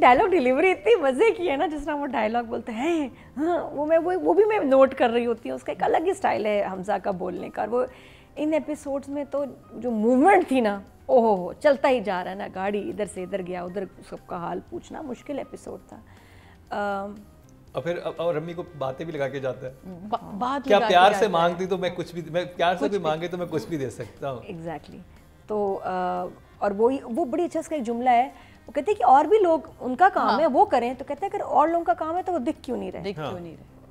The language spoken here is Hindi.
डायलॉग डिलीवरी इतनी मज़े की है ना जिस तरह वो डायलॉग बोलते हैं हाँ वो मैं वो वो भी मैं नोट कर रही होती हूँ उसका एक अलग ही स्टाइल है हमजा का बोलने का वो इन एपिसोड्स में तो जो मूवमेंट थी ना ओहो हो चलता ही जा रहा है ना गाड़ी इधर से इधर गया उधर सबका हाल पूछना मुश्किल एपिसोड था uh, और फिर और रम्मी को बातें भी लगा के जाता है हम्म, बा, हाँ। बात क्या प्यार से मांगती तो मैं कुछ भी मैं प्यार से भी, मांगे तो मैं कुछ भी दे सकता हूँ एग्जैक्टली तो और वो वो बड़ी अच्छा इसका एक जुमला है वो कहते हैं कि और भी लोग उनका काम हाँ। है वो करें तो कहते हैं अगर और लोगों का काम है तो वो दिख क्यों नहीं रहे दिख क्यों हाँ। नहीं रहे